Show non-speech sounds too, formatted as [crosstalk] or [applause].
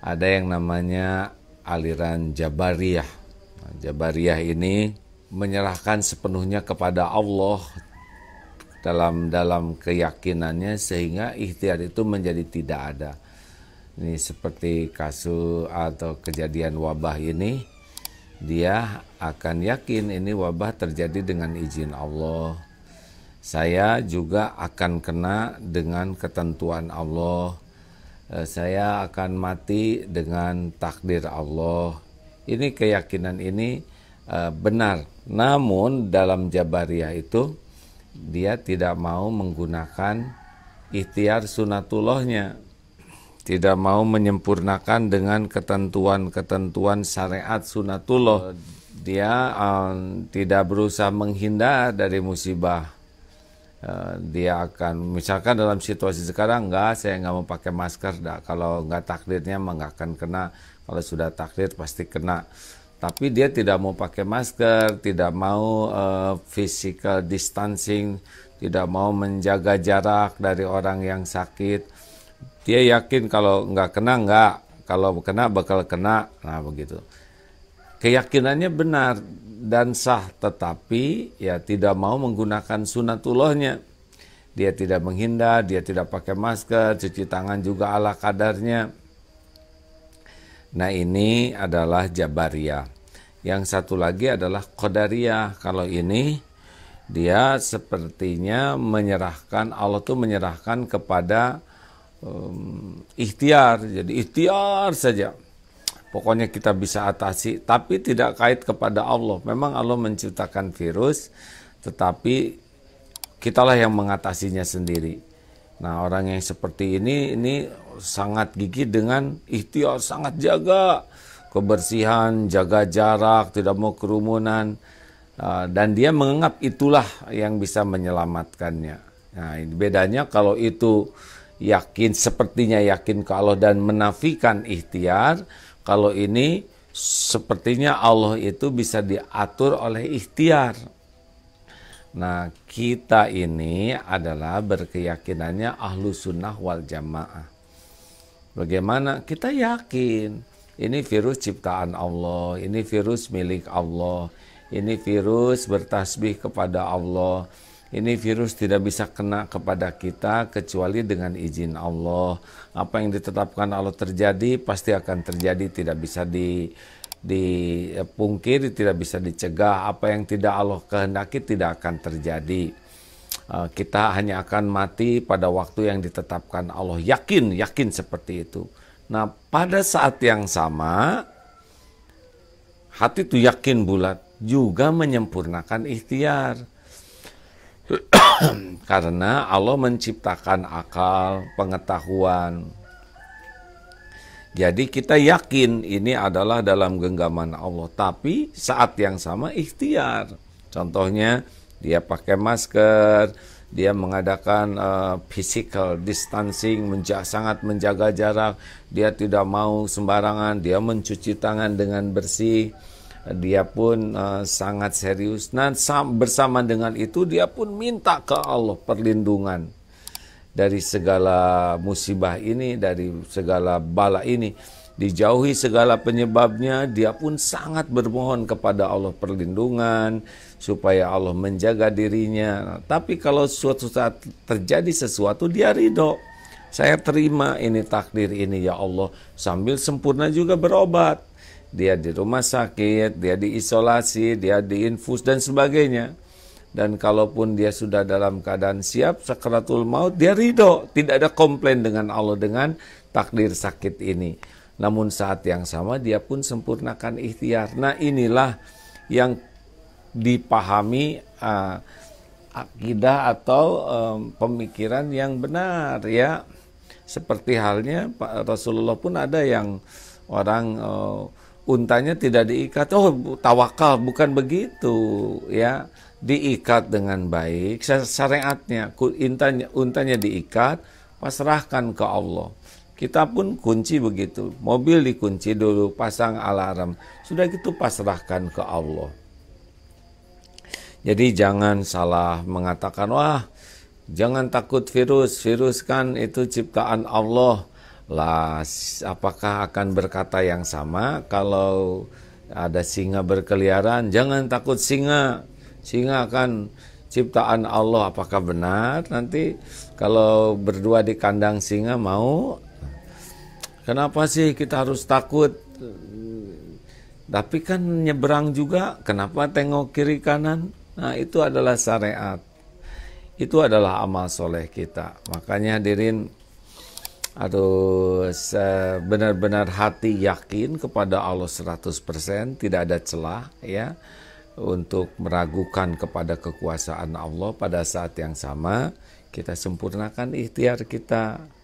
ada yang namanya aliran Jabariyah. Nah, Jabariyah ini menyerahkan sepenuhnya kepada Allah dalam dalam keyakinannya sehingga ikhtiar itu menjadi tidak ada. Ini seperti kasus atau kejadian wabah ini dia akan yakin ini wabah terjadi dengan izin Allah. Saya juga akan kena dengan ketentuan Allah Eh, saya akan mati dengan takdir Allah. Ini keyakinan ini eh, benar. Namun dalam Jabariyah itu dia tidak mau menggunakan ikhtiar sunatullahnya. Tidak mau menyempurnakan dengan ketentuan-ketentuan syariat sunatullah. Dia um, tidak berusaha menghindar dari musibah Eh, dia akan misalkan dalam situasi sekarang enggak saya nggak mau pakai masker dah kalau nggak takdirnya mah akan kena kalau sudah takdir pasti kena tapi dia tidak mau pakai masker tidak mau uh, physical distancing tidak mau menjaga jarak dari orang yang sakit dia yakin kalau nggak kena nggak kalau kena bakal kena nah begitu keyakinannya benar dan sah tetapi ya tidak mau menggunakan sunatullahnya. Dia tidak menghindar, dia tidak pakai masker, cuci tangan juga ala kadarnya. Nah ini adalah Jabariyah. Yang satu lagi adalah Qadariyah. Kalau ini dia sepertinya menyerahkan Allah tuh menyerahkan kepada um, ikhtiar. Jadi ikhtiar saja. Pokoknya kita bisa atasi, tapi tidak kait kepada Allah. Memang Allah menciptakan virus, tetapi kitalah yang mengatasinya sendiri. Nah, orang yang seperti ini ini sangat gigih dengan ikhtiar, sangat jaga kebersihan, jaga jarak, tidak mau kerumunan. Ah, dan dia menganggap itulah yang bisa menyelamatkannya. Nah, ini bedanya kalau itu yakin sepertinya yakin ke Allah dan menafikan ikhtiar, kalau ini sepertinya Allah itu bisa diatur oleh ikhtiar. Nah, kita ini adalah berkeyakinannya ahlu sunnah wal jamaah. Bagaimana? Kita yakin ini virus ciptaan Allah, ini virus milik Allah, ini virus bertasbih kepada Allah, ini virus tidak bisa kena kepada kita kecuali dengan izin Allah. Apa yang ditetapkan Allah terjadi pasti akan terjadi, tidak bisa di dipungkiri, eh, tidak bisa dicegah. Apa yang tidak Allah kehendaki tidak akan terjadi. Eh, kita hanya akan mati pada waktu yang ditetapkan Allah. Yakin, yakin seperti itu. Nah, pada saat yang sama, hati itu yakin bulat juga menyempurnakan ikhtiar [coughs] Karena Allah menciptakan akal, pengetahuan. Jadi kita yakin ini adalah dalam genggaman Allah, tapi saat yang sama ikhtiar. Contohnya dia pakai masker, dia mengadakan uh, physical distancing, menja sangat menjaga jarak, dia tidak mau sembarangan, dia mencuci tangan dengan bersih dia pun uh, sangat serius. Nah, bersama dengan itu dia pun minta ke Allah perlindungan dari segala musibah ini, dari segala bala ini. Dijauhi segala penyebabnya, dia pun sangat bermohon kepada Allah perlindungan supaya Allah menjaga dirinya. tapi kalau suatu saat terjadi sesuatu, dia ridho. Saya terima ini takdir ini ya Allah sambil sempurna juga berobat dia di rumah sakit, dia diisolasi, dia diinfus dan sebagainya. Dan kalaupun dia sudah dalam keadaan siap sakaratul maut, dia ridho, tidak ada komplain dengan Allah dengan takdir sakit ini. Namun saat yang sama dia pun sempurnakan ikhtiar. Nah inilah yang dipahami uh, akidah atau um, pemikiran yang benar ya. Seperti halnya Pak Rasulullah pun ada yang orang uh, untanya tidak diikat. Oh, tawakal bukan begitu ya. Diikat dengan baik syariatnya. Untanya, untanya diikat, pasrahkan ke Allah. Kita pun kunci begitu. Mobil dikunci dulu, pasang alarm. Sudah gitu pasrahkan ke Allah. Jadi jangan salah mengatakan, wah jangan takut virus. Virus kan itu ciptaan Allah lah, apakah akan berkata yang sama kalau ada singa berkeliaran? Jangan takut singa. Singa akan ciptaan Allah. Apakah benar? Nanti kalau berdua di kandang singa mau Kenapa sih kita harus takut? Tapi kan nyebrang juga, kenapa tengok kiri kanan? Nah itu adalah syariat. Itu adalah amal soleh kita. Makanya hadirin, harus benar-benar hati yakin kepada Allah 100%, tidak ada celah ya untuk meragukan kepada kekuasaan Allah pada saat yang sama kita sempurnakan ikhtiar kita